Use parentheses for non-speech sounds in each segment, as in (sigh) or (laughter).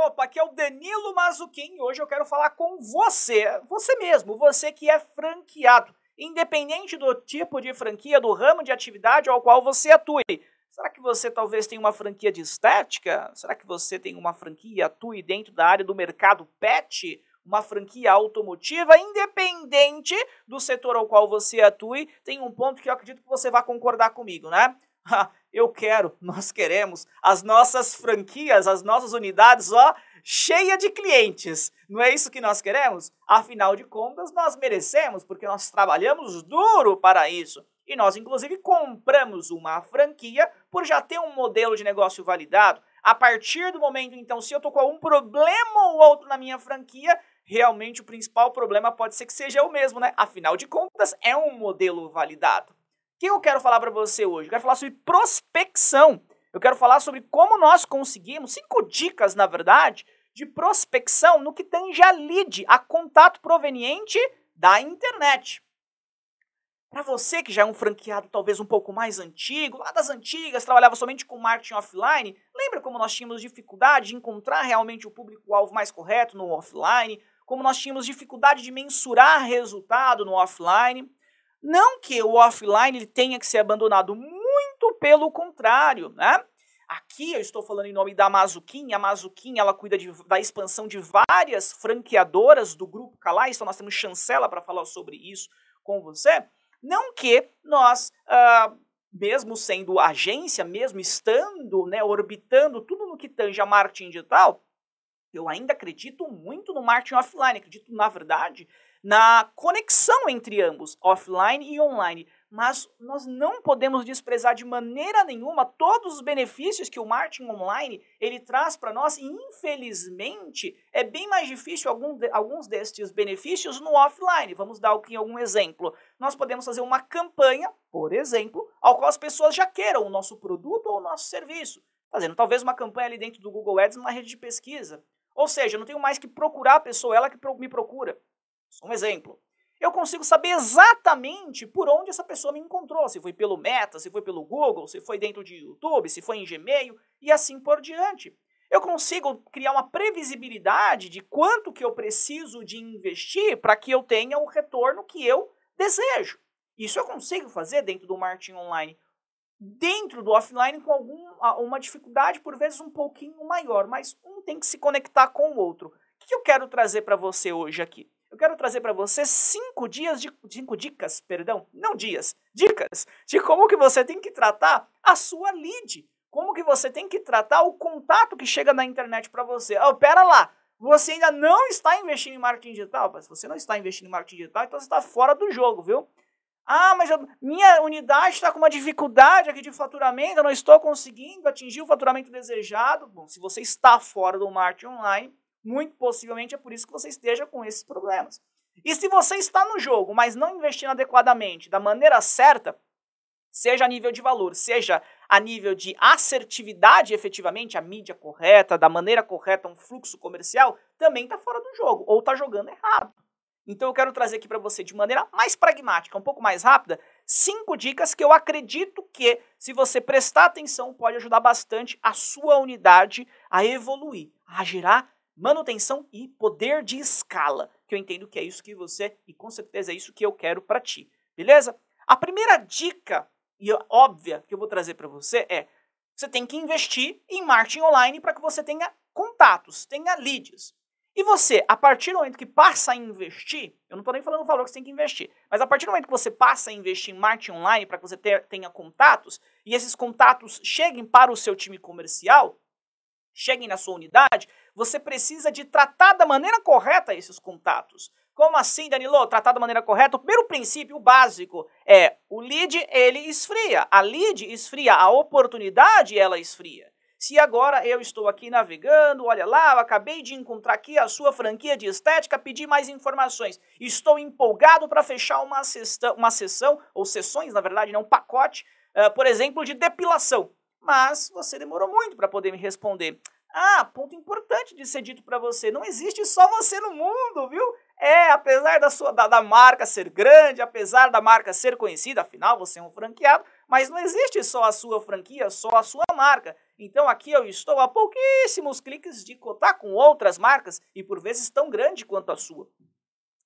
Opa, aqui é o Danilo Mazuquim e hoje eu quero falar com você, você mesmo, você que é franqueado, independente do tipo de franquia, do ramo de atividade ao qual você atue. Será que você talvez tenha uma franquia de estética? Será que você tem uma franquia atue dentro da área do mercado pet? Uma franquia automotiva, independente do setor ao qual você atue, tem um ponto que eu acredito que você vai concordar comigo, né? (laughs) Ah, eu quero, (laughs) nós queremos as nossas franquias, as nossas unidades, ó, cheia de clientes. Não é isso que nós queremos? Afinal de contas, nós merecemos, porque nós trabalhamos duro para isso. E nós, inclusive, compramos uma franquia por já ter um modelo de negócio validado. A partir do momento, então, se eu estou com algum problema ou outro na minha franquia, realmente o principal problema pode ser que seja o mesmo, né? Afinal de contas, é um modelo validado que eu quero falar para você hoje? Eu quero falar sobre prospecção. Eu quero falar sobre como nós conseguimos, cinco dicas, na verdade, de prospecção no que tange a lead, a contato proveniente da internet. Para você que já é um franqueado talvez um pouco mais antigo, lá das antigas, trabalhava somente com marketing offline, lembra como nós tínhamos dificuldade de encontrar realmente o público-alvo mais correto no offline? Como nós tínhamos dificuldade de mensurar resultado no offline? Não que o offline ele tenha que ser abandonado, muito pelo contrário, né? Aqui eu estou falando em nome da Mazuquinha. A Mazuquinha ela cuida de, da expansão de várias franqueadoras do grupo Calais, então nós temos chancela para falar sobre isso com você. Não que nós, ah, mesmo sendo agência, mesmo estando, né, orbitando tudo no que tange a marketing digital, eu ainda acredito muito no marketing offline. Acredito, na verdade, na conexão entre ambos, offline e online. Mas nós não podemos desprezar de maneira nenhuma todos os benefícios que o marketing online ele traz para nós e infelizmente é bem mais difícil algum, alguns destes benefícios no offline. Vamos dar aqui algum exemplo. Nós podemos fazer uma campanha, por exemplo, ao qual as pessoas já queiram o nosso produto ou o nosso serviço, fazendo talvez uma campanha ali dentro do Google Ads, na rede de pesquisa. Ou seja, eu não tenho mais que procurar a pessoa, ela que me procura. Um exemplo. Eu consigo saber exatamente por onde essa pessoa me encontrou, se foi pelo Meta, se foi pelo Google, se foi dentro de YouTube, se foi em Gmail e assim por diante. Eu consigo criar uma previsibilidade de quanto que eu preciso de investir para que eu tenha o retorno que eu desejo. Isso eu consigo fazer dentro do marketing online dentro do offline com alguma uma dificuldade, por vezes um pouquinho maior, mas um tem que se conectar com o outro. O que eu quero trazer para você hoje aqui? eu quero trazer para você cinco dias de cinco dicas, perdão, não dias, dicas de como que você tem que tratar a sua lead, como que você tem que tratar o contato que chega na internet para você. Oh, pera lá, você ainda não está investindo em marketing digital, mas se você não está investindo em marketing digital, então você está fora do jogo, viu? Ah, mas eu, minha unidade está com uma dificuldade aqui de faturamento, eu não estou conseguindo atingir o faturamento desejado. Bom, se você está fora do marketing online, muito possivelmente é por isso que você esteja com esses problemas. E se você está no jogo, mas não investindo adequadamente, da maneira certa, seja a nível de valor, seja a nível de assertividade efetivamente, a mídia correta, da maneira correta, um fluxo comercial, também está fora do jogo, ou está jogando errado. Então eu quero trazer aqui para você de maneira mais pragmática, um pouco mais rápida, cinco dicas que eu acredito que, se você prestar atenção, pode ajudar bastante a sua unidade a evoluir, a gerar manutenção e poder de escala, que eu entendo que é isso que você e com certeza é isso que eu quero para ti, beleza? A primeira dica e é óbvia que eu vou trazer para você é: você tem que investir em marketing online para que você tenha contatos, tenha leads. E você, a partir do momento que passa a investir, eu não estou nem falando o valor que você tem que investir, mas a partir do momento que você passa a investir em marketing online para que você ter, tenha contatos e esses contatos cheguem para o seu time comercial, cheguem na sua unidade, você precisa de tratar da maneira correta esses contatos. Como assim, Danilo? Tratar da maneira correta? O primeiro princípio básico é o lead, ele esfria. A lead esfria, a oportunidade, ela esfria. Se agora eu estou aqui navegando, olha lá, eu acabei de encontrar aqui a sua franquia de estética, pedi mais informações. Estou empolgado para fechar uma, sesta, uma sessão, ou sessões, na verdade, não, um pacote, uh, por exemplo, de depilação. Mas você demorou muito para poder me responder. Ah, ponto importante de ser dito para você: não existe só você no mundo, viu? É, apesar da, sua, da, da, marca ser grande, apesar da marca ser conhecida, afinal você é um franqueado, mas não existe só a sua franquia, só a sua marca. Então aqui eu estou a pouquíssimos cliques de cotar com outras marcas e por vezes tão grande quanto a sua.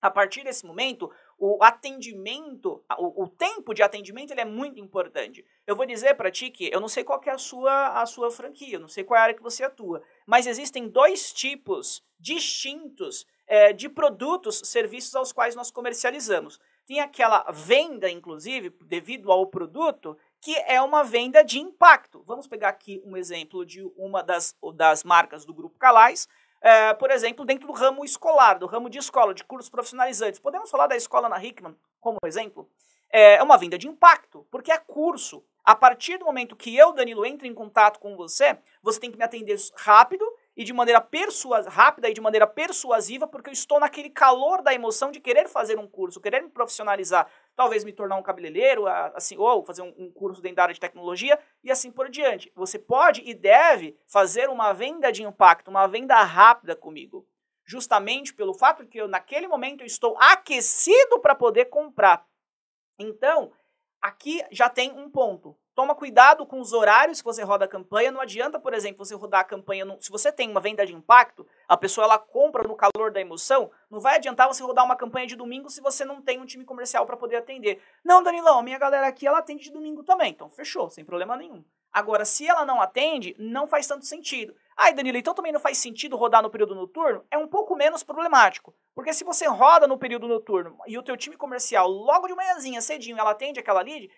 A partir desse momento, o atendimento, o, o tempo de atendimento, ele é muito importante. Eu vou dizer para ti que eu não sei qual é a sua, a sua franquia, não sei qual é a área que você atua, mas existem dois tipos distintos é, de produtos, serviços aos quais nós comercializamos. Tem aquela venda, inclusive, devido ao produto, que é uma venda de impacto. Vamos pegar aqui um exemplo de uma das, das marcas do Grupo Calais, é, por exemplo, dentro do ramo escolar, do ramo de escola, de cursos profissionalizantes. Podemos falar da escola na Hickman como exemplo? É, é uma venda de impacto, porque é curso. A partir do momento que eu, Danilo, entre em contato com você, você tem que me atender rápido e de maneira rápida e de maneira persuasiva, porque eu estou naquele calor da emoção de querer fazer um curso, querer me profissionalizar, talvez me tornar um cabeleireiro, assim, ou fazer um, um curso dentro da área de tecnologia e assim por diante. Você pode e deve fazer uma venda de impacto, uma venda rápida comigo. Justamente pelo fato que eu, naquele momento, eu estou aquecido para poder comprar. Então, Aqui já tem um ponto. Toma cuidado com os horários que você roda a campanha. Não adianta, por exemplo, você rodar a campanha. No... Se você tem uma venda de impacto, a pessoa ela compra no calor da emoção. Não vai adiantar você rodar uma campanha de domingo se você não tem um time comercial para poder atender. Não, Danilão, a minha galera aqui ela atende de domingo também. Então fechou, sem problema nenhum. Agora, se ela não atende, não faz tanto sentido. Ai, Danilo, então também não faz sentido rodar no período noturno? É um pouco menos problemático, porque se você roda no período noturno e o teu time comercial logo de manhãzinha, cedinho, ela atende aquela lead,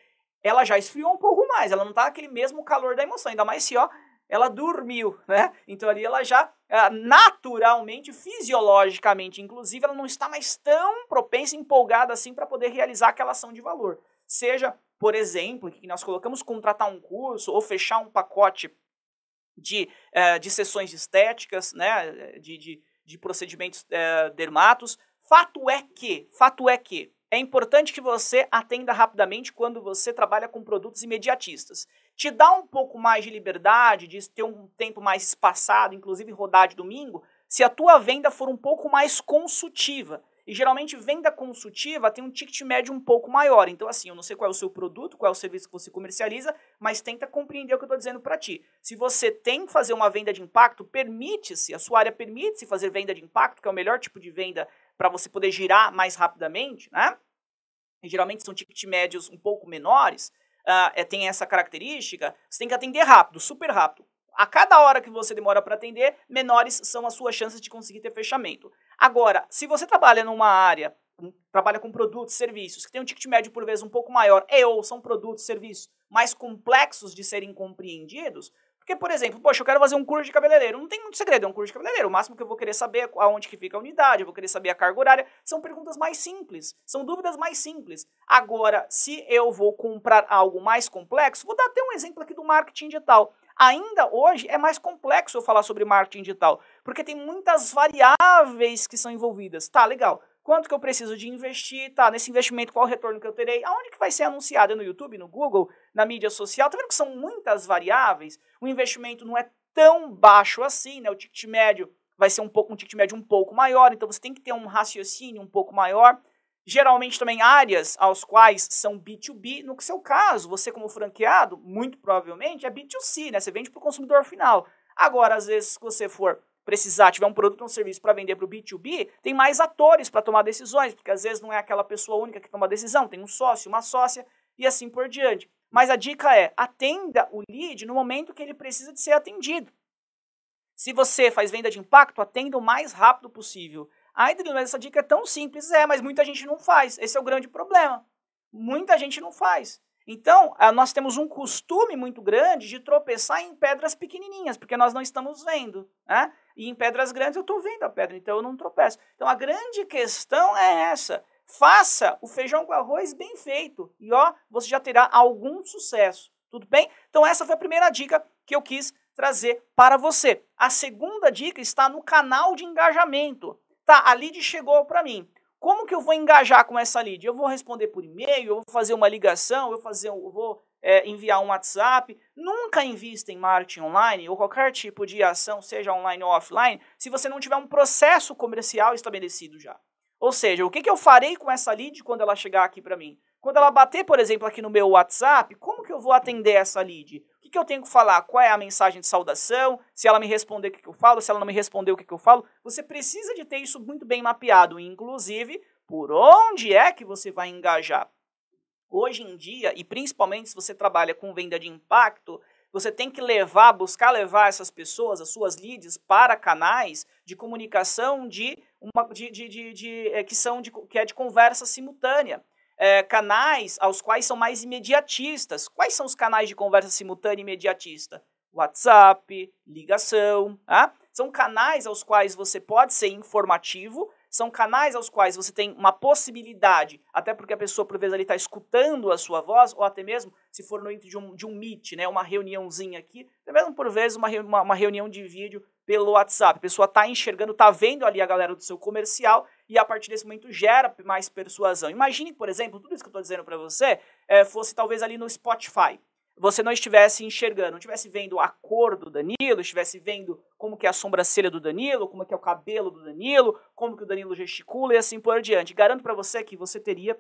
ela já esfriou um pouco mais, ela não tá aquele mesmo calor da emoção, ainda mais se, ó, ela dormiu, né? Então ali ela já ah, naturalmente, fisiologicamente, inclusive, ela não está mais tão propensa, empolgada assim para poder realizar aquela ação de valor. Seja, por exemplo, que nós colocamos contratar um curso ou fechar um pacote de, é, de sessões de estéticas, né, de, de, de procedimentos é, dermatos. Fato é que, fato é que, é importante que você atenda rapidamente quando você trabalha com produtos imediatistas. Te dá um pouco mais de liberdade, de ter um tempo mais espaçado, inclusive rodar de domingo, se a tua venda for um pouco mais consultiva. E geralmente venda consultiva tem um ticket médio um pouco maior. Então, assim, eu não sei qual é o seu produto, qual é o serviço que você comercializa, mas tenta compreender o que eu estou dizendo para ti. Se você tem que fazer uma venda de impacto, permite-se, a sua área permite-se fazer venda de impacto, que é o melhor tipo de venda para você poder girar mais rapidamente, né? E geralmente são ticket médios um pouco menores, uh, é, tem essa característica, você tem que atender rápido, super rápido. A cada hora que você demora para atender, menores são as suas chances de conseguir ter fechamento. Agora, se você trabalha numa área, trabalha com produtos, serviços, que tem um ticket médio por vezes um pouco maior, e ou são produtos, serviços mais complexos de serem compreendidos, porque, por exemplo, poxa, eu quero fazer um curso de cabeleireiro. Não tem muito segredo, é um curso de cabeleireiro. O máximo que eu vou querer saber é aonde que fica a unidade, eu vou querer saber a carga horária. São perguntas mais simples, são dúvidas mais simples. Agora, se eu vou comprar algo mais complexo, vou dar até um exemplo aqui do marketing digital. Ainda hoje é mais complexo eu falar sobre marketing digital, porque tem muitas variáveis que são envolvidas. Tá, legal. Quanto que eu preciso de investir? Tá, nesse investimento qual o retorno que eu terei? Aonde que vai ser anunciado? É no YouTube, no Google, na mídia social? Tá vendo que são muitas variáveis? O investimento não é tão baixo assim, né? O ticket médio vai ser um pouco um ticket médio um pouco maior, então você tem que ter um raciocínio um pouco maior. Geralmente também áreas aos quais são B2B. No seu caso, você como franqueado, muito provavelmente é B2C, né? Você vende para o consumidor final. Agora, às vezes, se você for precisar, tiver um produto ou um serviço para vender para o B2B, tem mais atores para tomar decisões, porque às vezes não é aquela pessoa única que toma a decisão, tem um sócio, uma sócia e assim por diante. Mas a dica é: atenda o lead no momento que ele precisa de ser atendido. Se você faz venda de impacto, atenda o mais rápido possível. Ai, Danilo, mas essa dica é tão simples. É, mas muita gente não faz. Esse é o grande problema. Muita gente não faz. Então, nós temos um costume muito grande de tropeçar em pedras pequenininhas, porque nós não estamos vendo. Né? E em pedras grandes eu estou vendo a pedra, então eu não tropeço. Então, a grande questão é essa. Faça o feijão com arroz bem feito e ó, você já terá algum sucesso. Tudo bem? Então, essa foi a primeira dica que eu quis trazer para você. A segunda dica está no canal de engajamento. Tá, a lead chegou para mim. Como que eu vou engajar com essa lead? Eu vou responder por e-mail, eu vou fazer uma ligação, eu, fazer, eu vou é, enviar um WhatsApp. Nunca invista em marketing online ou qualquer tipo de ação, seja online ou offline, se você não tiver um processo comercial estabelecido já. Ou seja, o que, que eu farei com essa lead quando ela chegar aqui para mim? Quando ela bater, por exemplo, aqui no meu WhatsApp, como que eu vou atender essa lead? que eu tenho que falar? Qual é a mensagem de saudação? Se ela me responder, o que, que eu falo? Se ela não me responder, o que, que eu falo? Você precisa de ter isso muito bem mapeado, inclusive por onde é que você vai engajar. Hoje em dia, e principalmente se você trabalha com venda de impacto, você tem que levar, buscar levar essas pessoas, as suas leads, para canais de comunicação de uma de, de, de, de é, que são de, que é de conversa simultânea é, canais aos quais são mais imediatistas. Quais são os canais de conversa simultânea imediatista? WhatsApp, ligação, tá? são canais aos quais você pode ser informativo, são canais aos quais você tem uma possibilidade, até porque a pessoa, por vezes, ali está escutando a sua voz, ou até mesmo se for no de um, de um meet, né, uma reuniãozinha aqui, até mesmo por vezes uma, uma, uma reunião de vídeo pelo WhatsApp. A pessoa está enxergando, está vendo ali a galera do seu comercial e a partir desse momento gera mais persuasão. Imagine, por exemplo, tudo isso que eu estou dizendo para você é, fosse talvez ali no Spotify. Você não estivesse enxergando, não estivesse vendo a cor do Danilo, estivesse vendo como que é a sobrancelha do Danilo, como é que é o cabelo do Danilo, como que o Danilo gesticula e assim por diante. Garanto para você que você teria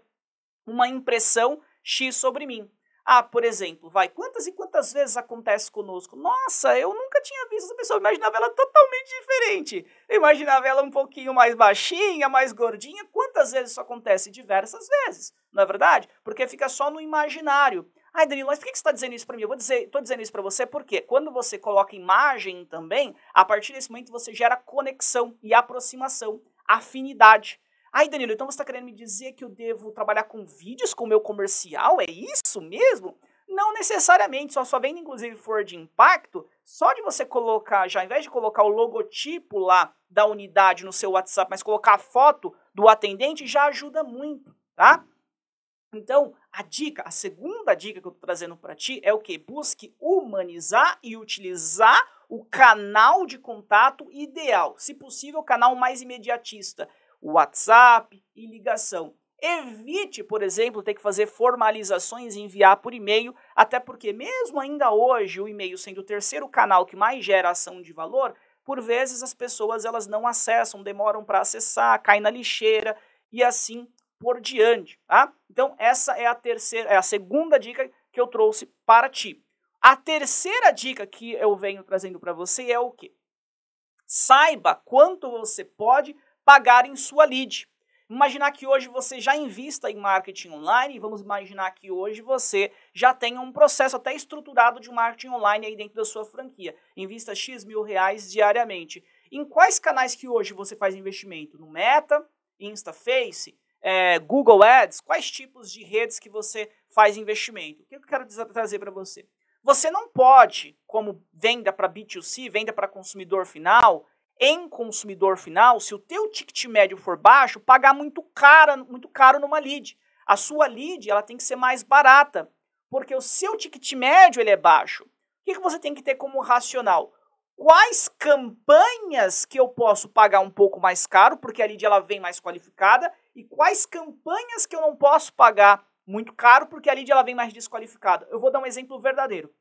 uma impressão X sobre mim. Ah, por exemplo, vai, quantas e quantas vezes acontece conosco? Nossa, eu nunca tinha visto essa pessoa, eu imaginava ela totalmente diferente. Eu imaginava ela um pouquinho mais baixinha, mais gordinha. Quantas vezes isso acontece? Diversas vezes, não é verdade? Porque fica só no imaginário. Ai, Danilo, mas por que você está dizendo isso para mim? Eu vou dizer, estou dizendo isso para você porque quando você coloca imagem também, a partir desse momento você gera conexão e aproximação, afinidade. Ai, Danilo, então você está querendo me dizer que eu devo trabalhar com vídeos com o meu comercial? É isso mesmo? Não necessariamente, só sua venda, inclusive, for de impacto, só de você colocar, já ao invés de colocar o logotipo lá da unidade no seu WhatsApp, mas colocar a foto do atendente já ajuda muito, tá? Então, a dica, a segunda dica que eu tô trazendo para ti é o que? Busque humanizar e utilizar o canal de contato ideal, se possível, o canal mais imediatista. WhatsApp e ligação. Evite, por exemplo, ter que fazer formalizações e enviar por e-mail, até porque, mesmo ainda hoje, o e-mail sendo o terceiro canal que mais gera ação de valor, por vezes as pessoas elas não acessam, demoram para acessar, cai na lixeira e assim por diante, tá? Então essa é a terceira, é a segunda dica que eu trouxe para ti. A terceira dica que eu venho trazendo para você é o que? Saiba quanto você pode pagar em sua lead. Imaginar que hoje você já invista em marketing online, vamos imaginar que hoje você já tenha um processo até estruturado de marketing online aí dentro da sua franquia. Invista X mil reais diariamente. Em quais canais que hoje você faz investimento? No Meta, Insta, Face, é, Google Ads? Quais tipos de redes que você faz investimento? O que eu quero trazer para você? Você não pode, como venda para B2C, venda para consumidor final, em consumidor final, se o teu ticket médio for baixo, pagar muito caro, muito caro numa lead. A sua lead ela tem que ser mais barata, porque o seu ticket médio ele é baixo. O que, que você tem que ter como racional? Quais campanhas que eu posso pagar um pouco mais caro, porque a lead ela vem mais qualificada, e quais campanhas que eu não posso pagar muito caro, porque a lead ela vem mais desqualificada. Eu vou dar um exemplo verdadeiro.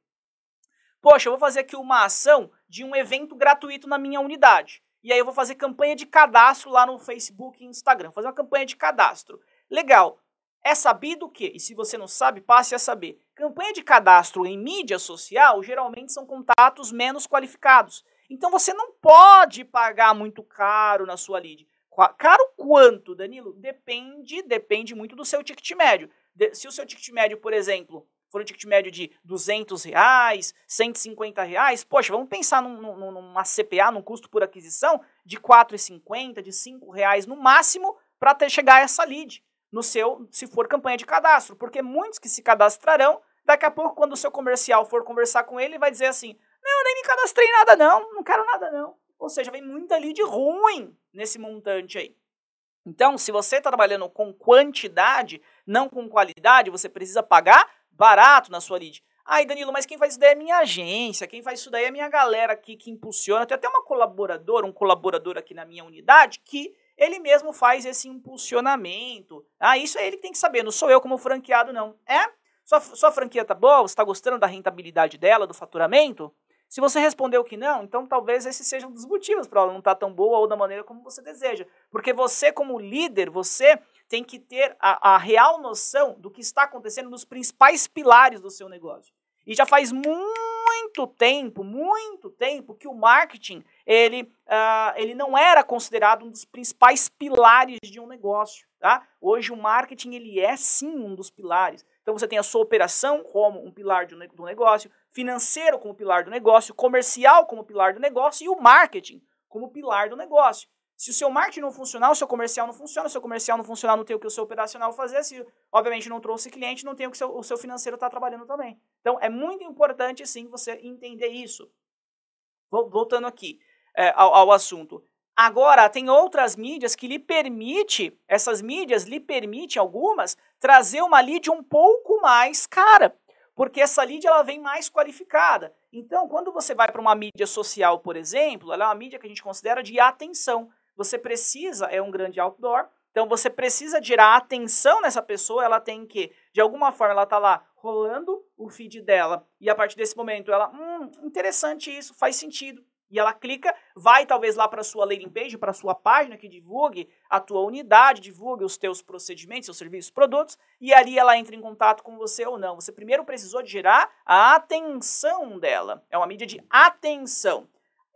Poxa, eu vou fazer aqui uma ação de um evento gratuito na minha unidade. E aí eu vou fazer campanha de cadastro lá no Facebook e Instagram. Vou fazer uma campanha de cadastro. Legal. É sabido o quê? e se você não sabe, passe a saber. Campanha de cadastro em mídia social geralmente são contatos menos qualificados. Então você não pode pagar muito caro na sua lead. Caro quanto, Danilo? Depende, depende muito do seu ticket médio. De, se o seu ticket médio, por exemplo, for um ticket médio de 200 reais, 150 reais, poxa, vamos pensar num, num, numa CPA, num custo por aquisição, de 4,50, de 5 reais no máximo, para até chegar a essa lead, no seu, se for campanha de cadastro, porque muitos que se cadastrarão, daqui a pouco, quando o seu comercial for conversar com ele, vai dizer assim, não, nem me cadastrei nada não, não quero nada não. Ou seja, vem muita lead ruim nesse montante aí. Então, se você está trabalhando com quantidade, não com qualidade, você precisa pagar barato na sua lead. Ai, Danilo, mas quem faz isso daí é minha agência, quem faz isso daí é minha galera aqui que impulsiona. Tem até uma colaboradora, um colaborador aqui na minha unidade que ele mesmo faz esse impulsionamento. Ah, isso é ele que tem que saber, não sou eu como franqueado, não. É? Sua, sua franquia tá boa? Você tá gostando da rentabilidade dela, do faturamento? Se você respondeu que não, então talvez esse seja um dos motivos para ela não estar tá tão boa ou da maneira como você deseja. Porque você, como líder, você tem que ter a, a real noção do que está acontecendo nos principais pilares do seu negócio. E já faz muito tempo, muito tempo que o marketing ele, uh, ele não era considerado um dos principais pilares de um negócio, tá? Hoje o marketing ele é sim um dos pilares. Então você tem a sua operação como um pilar de, do negócio, financeiro como pilar do negócio, comercial como pilar do negócio e o marketing como pilar do negócio. Se o seu marketing não funcionar, o seu comercial não funciona, o seu comercial não funcionar, não tem o que o seu operacional fazer, se obviamente não trouxe cliente, não tem o que seu, o seu financeiro está trabalhando também. Então é muito importante sim você entender isso. Voltando aqui é, ao, ao assunto. Agora, tem outras mídias que lhe permite, essas mídias lhe permitem algumas, trazer uma lead um pouco mais cara, porque essa lead ela vem mais qualificada. Então, quando você vai para uma mídia social, por exemplo, ela é uma mídia que a gente considera de atenção. Você precisa, é um grande outdoor, então você precisa tirar a atenção nessa pessoa, ela tem que, de alguma forma, ela tá lá rolando o feed dela, e a partir desse momento ela, hum, interessante isso, faz sentido. E ela clica, vai talvez lá para sua landing page, para sua página que divulgue a tua unidade, divulgue os teus procedimentos, seus serviços, produtos, e ali ela entra em contato com você ou não. Você primeiro precisou gerar a atenção dela. É uma mídia de atenção.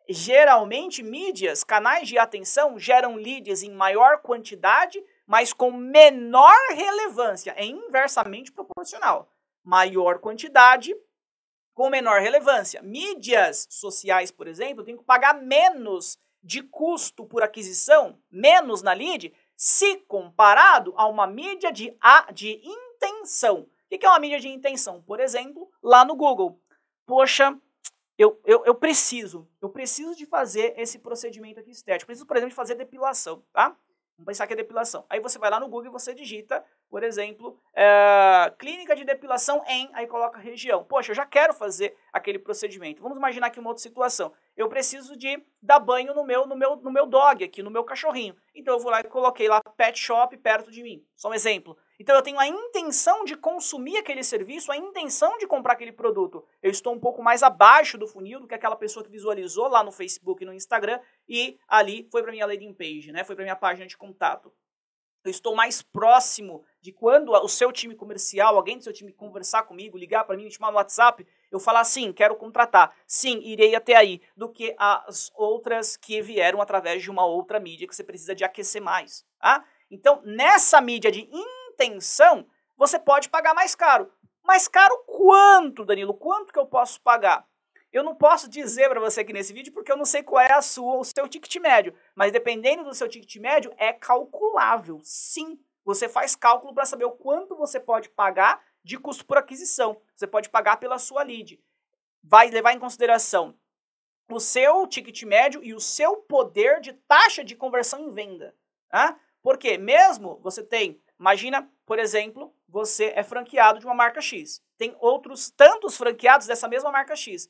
Geralmente, mídias, canais de atenção geram leads em maior quantidade, mas com menor relevância. É inversamente proporcional. Maior quantidade com menor relevância. Mídias sociais, por exemplo, tem que pagar menos de custo por aquisição, menos na lead, se comparado a uma mídia de, a, de intenção. O que é uma mídia de intenção? Por exemplo, lá no Google. Poxa, eu, eu, eu preciso, eu preciso de fazer esse procedimento aqui estético. Preciso, por exemplo, de fazer depilação, tá? Vamos pensar que é depilação. Aí você vai lá no Google e você digita, por exemplo, é, clínica de depilação em, aí coloca região. Poxa, eu já quero fazer aquele procedimento. Vamos imaginar aqui uma outra situação. Eu preciso de dar banho no meu, no meu, no meu dog aqui, no meu cachorrinho. Então eu vou lá e coloquei lá pet shop perto de mim. Só um exemplo. Então eu tenho a intenção de consumir aquele serviço, a intenção de comprar aquele produto. Eu estou um pouco mais abaixo do funil do que aquela pessoa que visualizou lá no Facebook, no Instagram e ali foi para minha landing page, né? Foi para minha página de contato. Eu estou mais próximo de quando o seu time comercial, alguém do seu time conversar comigo, ligar para mim, me chamar no WhatsApp, eu falar sim, quero contratar, sim, irei até aí, do que as outras que vieram através de uma outra mídia que você precisa de aquecer mais, tá? Então, nessa mídia de intenção, você pode pagar mais caro. Mais caro quanto, Danilo? Quanto que eu posso pagar? Eu não posso dizer para você aqui nesse vídeo porque eu não sei qual é a sua, o seu ticket médio, mas dependendo do seu ticket médio é calculável. Sim, você faz cálculo para saber o quanto você pode pagar de custo por aquisição. Você pode pagar pela sua lead. Vai levar em consideração o seu ticket médio e o seu poder de taxa de conversão em venda. Tá? Porque mesmo você tem Imagina, por exemplo, você é franqueado de uma marca X. Tem outros tantos franqueados dessa mesma marca X.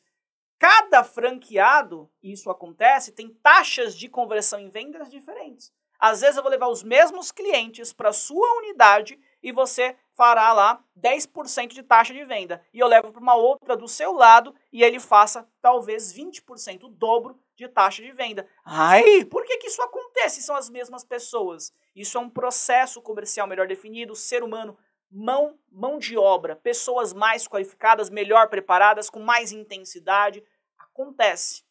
Cada franqueado, isso acontece, tem taxas de conversão em vendas diferentes. Às vezes eu vou levar os mesmos clientes para sua unidade e você fará lá 10% de taxa de venda. E eu levo para uma outra do seu lado e ele faça talvez 20%, o dobro de taxa de venda. Ai, por que, que isso acontece? São as mesmas pessoas. Isso é um processo comercial melhor definido, ser humano, mão, mão de obra, pessoas mais qualificadas, melhor preparadas, com mais intensidade. Acontece,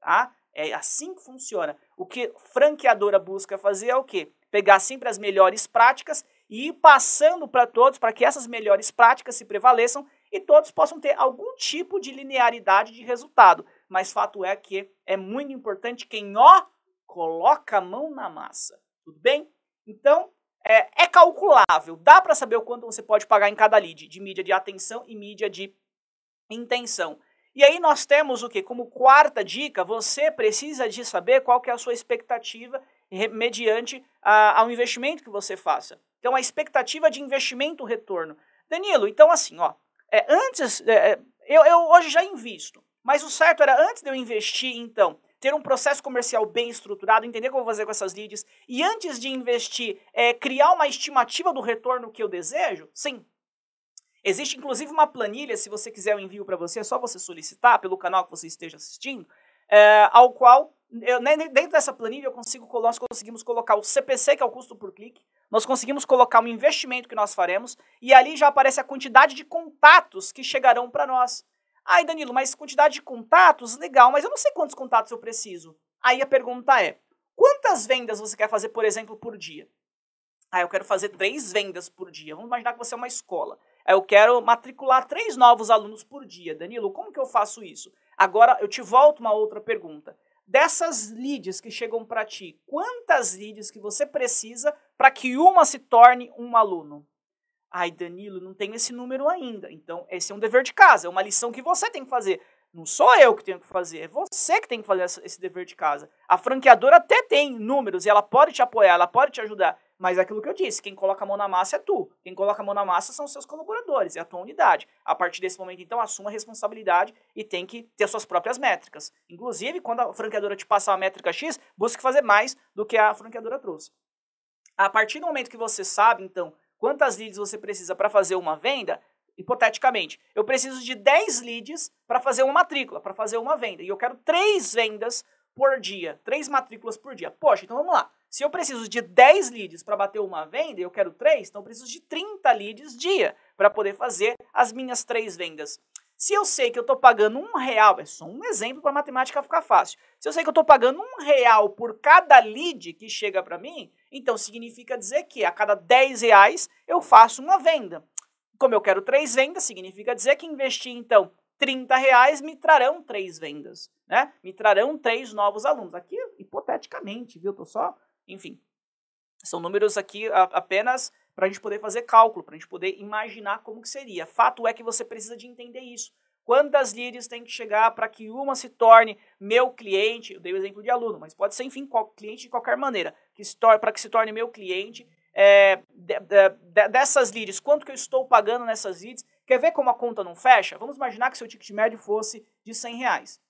tá? É assim que funciona. O que franqueadora busca fazer é o quê? Pegar sempre as melhores práticas e ir passando para todos, para que essas melhores práticas se prevaleçam e todos possam ter algum tipo de linearidade de resultado mas fato é que é muito importante quem ó coloca a mão na massa. Tudo bem? Então, é, é calculável. Dá para saber o quanto você pode pagar em cada lead, de mídia de atenção e mídia de intenção. E aí nós temos o que? Como quarta dica, você precisa de saber qual que é a sua expectativa mediante a, ao investimento que você faça. Então, a expectativa de investimento retorno. Danilo, então assim, ó, é, antes, é, é eu, eu hoje já invisto. Mas o certo era, antes de eu investir, então, ter um processo comercial bem estruturado, entender o que eu vou fazer com essas leads, e antes de investir, é, criar uma estimativa do retorno que eu desejo? Sim. Existe inclusive uma planilha, se você quiser eu envio para você, é só você solicitar pelo canal que você esteja assistindo, é, ao qual, eu, né, dentro dessa planilha, eu consigo, nós conseguimos colocar o CPC, que é o custo por clique, nós conseguimos colocar um investimento que nós faremos, e ali já aparece a quantidade de contatos que chegarão para nós. Ai, Danilo, mas quantidade de contatos, legal, mas eu não sei quantos contatos eu preciso. Aí a pergunta é: quantas vendas você quer fazer, por exemplo, por dia? Ah, eu quero fazer três vendas por dia. Vamos imaginar que você é uma escola. Ah, eu quero matricular três novos alunos por dia. Danilo, como que eu faço isso? Agora eu te volto uma outra pergunta. Dessas leads que chegam para ti, quantas leads que você precisa para que uma se torne um aluno? Ai, Danilo, não tenho esse número ainda. Então, esse é um dever de casa, é uma lição que você tem que fazer. Não sou eu que tenho que fazer, é você que tem que fazer esse dever de casa. A franqueadora até tem números e ela pode te apoiar, ela pode te ajudar, mas é aquilo que eu disse, quem coloca a mão na massa é tu. Quem coloca a mão na massa são seus colaboradores, é a tua unidade. A partir desse momento, então, assuma a responsabilidade e tem que ter suas próprias métricas. Inclusive, quando a franqueadora te passar a métrica X, busque fazer mais do que a franqueadora trouxe. A partir do momento que você sabe, então, quantas leads você precisa para fazer uma venda, hipoteticamente, eu preciso de 10 leads para fazer uma matrícula, para fazer uma venda, e eu quero três vendas por dia, três matrículas por dia. Poxa, então vamos lá. Se eu preciso de 10 leads para bater uma venda e eu quero três, então eu preciso de 30 leads dia para poder fazer as minhas três vendas. Se eu sei que eu estou pagando um real, é só um exemplo para a matemática ficar fácil. Se eu sei que eu estou pagando um real por cada lead que chega para mim, então significa dizer que a cada 10 reais eu faço uma venda. Como eu quero três vendas, significa dizer que investir então 30 reais me trarão três vendas, né? Me trarão três novos alunos. Aqui, hipoteticamente, viu? Tô só, enfim, são números aqui apenas para a gente poder fazer cálculo, para a gente poder imaginar como que seria. Fato é que você precisa de entender isso. Quantas leads tem que chegar para que uma se torne meu cliente? Eu dei o exemplo de aluno, mas pode ser, enfim, cliente de qualquer maneira, que para que se torne meu cliente. É, de, de, dessas leads, quanto que eu estou pagando nessas leads? Quer ver como a conta não fecha? Vamos imaginar que seu ticket médio fosse de 100 reais.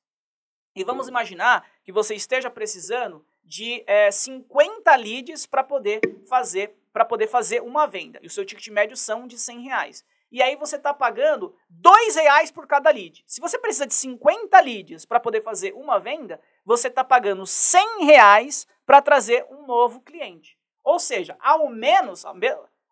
E vamos imaginar que você esteja precisando de é, 50 leads para poder fazer para poder fazer uma venda. E o seu ticket médio são de 100 reais. E aí você está pagando dois reais por cada lead. Se você precisa de 50 leads para poder fazer uma venda, você está pagando 100 reais para trazer um novo cliente. Ou seja, ao menos,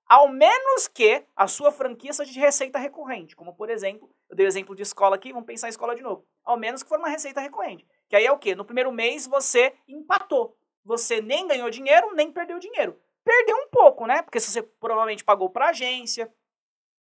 ao menos que a sua franquia seja de receita recorrente. Como, por exemplo, eu dei o exemplo de escola aqui, vamos pensar em escola de novo. Ao menos que for uma receita recorrente. Que aí é o quê? No primeiro mês você empatou. Você nem ganhou dinheiro, nem perdeu dinheiro perdeu um pouco, né? Porque você provavelmente pagou para agência,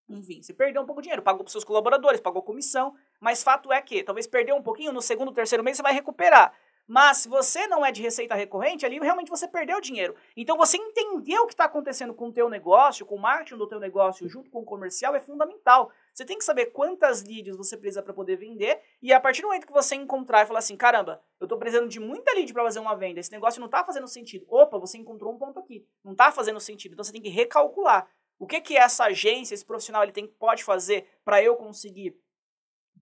enfim, você perdeu um pouco de dinheiro, pagou para seus colaboradores, pagou comissão, mas fato é que talvez perdeu um pouquinho, no segundo, terceiro mês você vai recuperar. Mas se você não é de receita recorrente, ali realmente você perdeu dinheiro. Então você entender o que está acontecendo com o teu negócio, com o marketing do teu negócio, junto com o comercial, é fundamental. Você tem que saber quantas leads você precisa para poder vender e a partir do momento que você encontrar e falar assim, caramba, eu estou precisando de muita lead para fazer uma venda, esse negócio não está fazendo sentido. Opa, você encontrou um ponto aqui, não está fazendo sentido. Então você tem que recalcular. O que que essa agência, esse profissional ele tem pode fazer para eu conseguir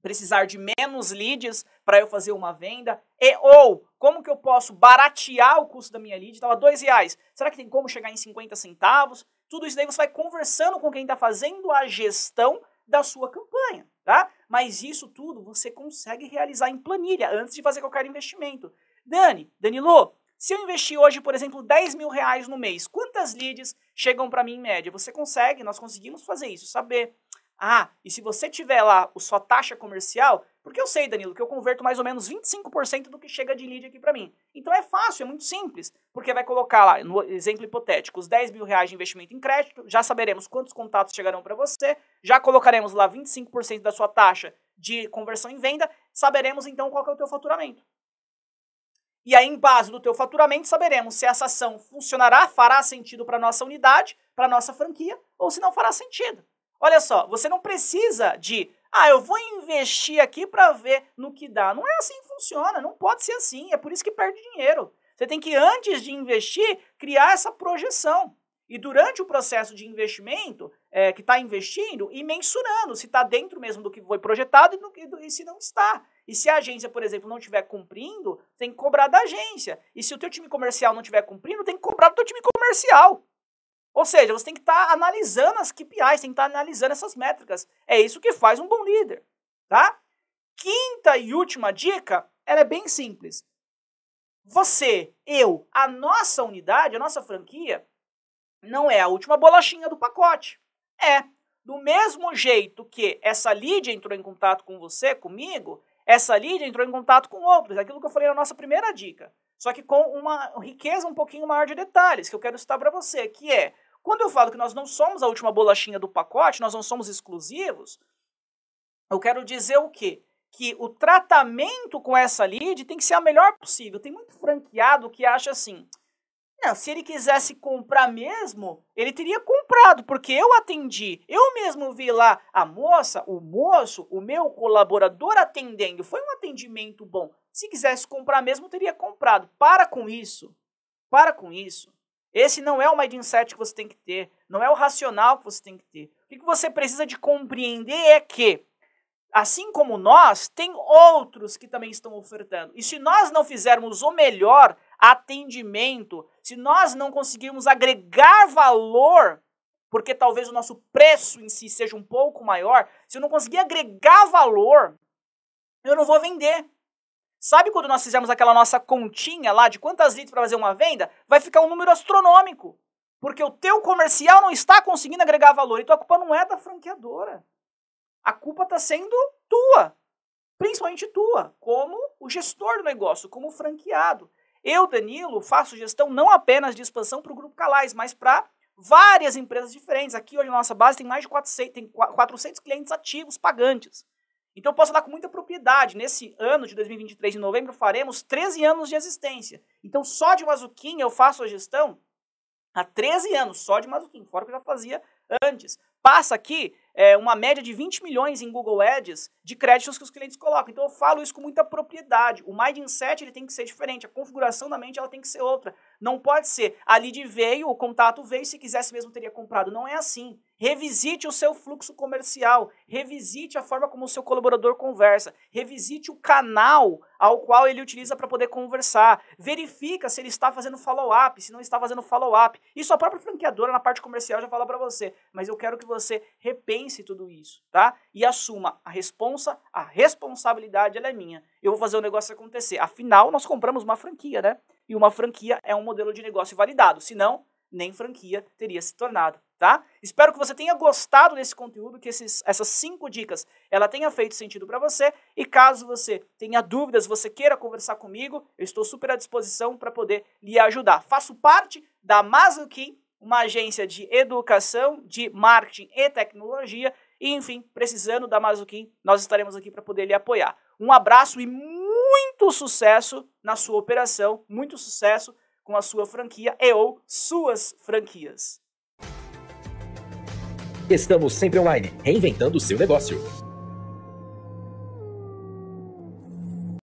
precisar de menos leads para eu fazer uma venda? E, ou como que eu posso baratear o custo da minha lead? Estava dois reais. Será que tem como chegar em 50 centavos? Tudo isso daí você vai conversando com quem está fazendo a gestão da sua campanha, tá? Mas isso tudo você consegue realizar em planilha antes de fazer qualquer investimento. Dani, Danilo, se eu investir hoje, por exemplo, 10 mil reais no mês, quantas leads chegam para mim em média? Você consegue, nós conseguimos fazer isso, saber. Ah, e se você tiver lá a sua taxa comercial, porque eu sei, Danilo, que eu converto mais ou menos 25% do que chega de lead aqui para mim. Então é fácil, é muito simples, porque vai colocar lá, no exemplo hipotético, os 10 mil reais de investimento em crédito, já saberemos quantos contatos chegarão para você, já colocaremos lá 25% da sua taxa de conversão em venda, saberemos então qual é o teu faturamento. E aí, em base do teu faturamento, saberemos se essa ação funcionará, fará sentido para nossa unidade, para nossa franquia, ou se não fará sentido. Olha só, você não precisa de ah, eu vou investir aqui para ver no que dá. Não é assim que funciona, não pode ser assim. É por isso que perde dinheiro. Você tem que, antes de investir, criar essa projeção. E durante o processo de investimento, é, que está investindo, e mensurando se está dentro mesmo do que foi projetado e, do, e, do, e se não está. E se a agência, por exemplo, não estiver cumprindo, tem que cobrar da agência. E se o teu time comercial não estiver cumprindo, tem que cobrar do teu time comercial. Ou seja, você tem que estar tá analisando as KPIs, tem que estar tá analisando essas métricas. É isso que faz um bom líder, tá? Quinta e última dica, ela é bem simples. Você, eu, a nossa unidade, a nossa franquia, não é a última bolachinha do pacote. É. Do mesmo jeito que essa lead entrou em contato com você, comigo, essa lead entrou em contato com outros. É aquilo que eu falei na nossa primeira dica. Só que com uma riqueza um pouquinho maior de detalhes que eu quero citar para você, que é quando eu falo que nós não somos a última bolachinha do pacote, nós não somos exclusivos, eu quero dizer o quê? Que o tratamento com essa lead tem que ser a melhor possível. Tem muito franqueado que acha assim: não, se ele quisesse comprar mesmo, ele teria comprado, porque eu atendi. Eu mesmo vi lá a moça, o moço, o meu colaborador atendendo. Foi um atendimento bom. Se quisesse comprar mesmo, teria comprado. Para com isso. Para com isso. Esse não é o mindset que você tem que ter. Não é o racional que você tem que ter. O que você precisa de compreender é que assim como nós, tem outros que também estão ofertando. E se nós não fizermos o melhor atendimento, se nós não conseguirmos agregar valor, porque talvez o nosso preço em si seja um pouco maior, se eu não conseguir agregar valor, eu não vou vender. Sabe quando nós fizemos aquela nossa continha lá de quantas litros para fazer uma venda? Vai ficar um número astronômico. Porque o teu comercial não está conseguindo agregar valor. Então a culpa não é da franqueadora. A culpa está sendo tua, principalmente tua, como o gestor do negócio, como o franqueado. Eu, Danilo, faço gestão não apenas de expansão para o Grupo Calais, mas para várias empresas diferentes. Aqui hoje na nossa base tem mais de 400, tem 400 clientes ativos, pagantes. Então eu posso falar com muita propriedade. Nesse ano de 2023, em novembro, faremos 13 anos de existência. Então só de Mazuquinha eu faço a gestão há 13 anos, só de Mazuquinha, fora o que eu já fazia antes passa aqui é, uma média de 20 milhões em Google Ads de créditos que os clientes colocam. Então eu falo isso com muita propriedade. O mindset ele tem que ser diferente, a configuração da mente ela tem que ser outra. Não pode ser a lead veio, o contato veio, se quisesse mesmo teria comprado. Não é assim. Revisite o seu fluxo comercial, revisite a forma como o seu colaborador conversa, revisite o canal ao qual ele utiliza para poder conversar, verifica se ele está fazendo follow-up, se não está fazendo follow-up. Isso a própria franqueadora na parte comercial já fala para você, mas eu quero que você repense tudo isso, tá? E assuma a responsa, a responsabilidade ela é minha. Eu vou fazer o negócio acontecer. Afinal, nós compramos uma franquia, né? E uma franquia é um modelo de negócio validado, senão nem franquia teria se tornado tá? Espero que você tenha gostado desse conteúdo, que esses, essas cinco dicas ela tenha feito sentido para você. E caso você tenha dúvidas, você queira conversar comigo, eu estou super à disposição para poder lhe ajudar. Faço parte da Mazuki, uma agência de educação, de marketing e tecnologia. E, enfim, precisando da Mazuki, nós estaremos aqui para poder lhe apoiar. Um abraço e muito sucesso na sua operação, muito sucesso com a sua franquia e ou suas franquias. Estamos sempre online, reinventando o seu negócio.